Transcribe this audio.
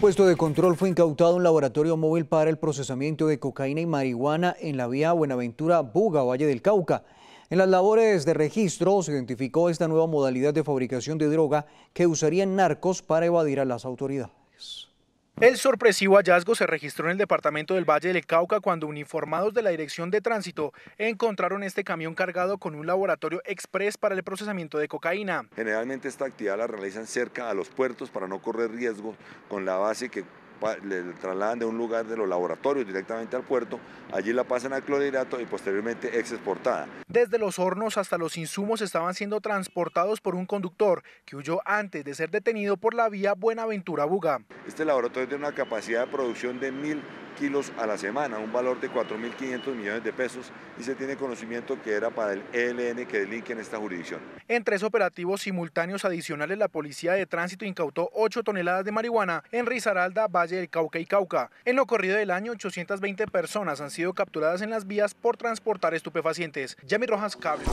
puesto de control fue incautado un laboratorio móvil para el procesamiento de cocaína y marihuana en la vía Buenaventura-Buga, Valle del Cauca. En las labores de registro se identificó esta nueva modalidad de fabricación de droga que usarían narcos para evadir a las autoridades. El sorpresivo hallazgo se registró en el departamento del Valle del Cauca cuando uniformados de la Dirección de Tránsito encontraron este camión cargado con un laboratorio express para el procesamiento de cocaína. Generalmente esta actividad la realizan cerca a los puertos para no correr riesgo con la base que le trasladan de un lugar de los laboratorios directamente al puerto, allí la pasan al clorhidrato y posteriormente ex exportada. Desde los hornos hasta los insumos estaban siendo transportados por un conductor que huyó antes de ser detenido por la vía Buenaventura-Buga. Este laboratorio tiene una capacidad de producción de mil kilos a la semana, un valor de 4.500 millones de pesos y se tiene conocimiento que era para el ELN que delinque en esta jurisdicción. En tres operativos simultáneos adicionales, la Policía de Tránsito incautó 8 toneladas de marihuana en Risaralda, Valle del Cauca y Cauca. En lo corrido del año, 820 personas han sido capturadas en las vías por transportar estupefacientes. Yami Rojas Cable.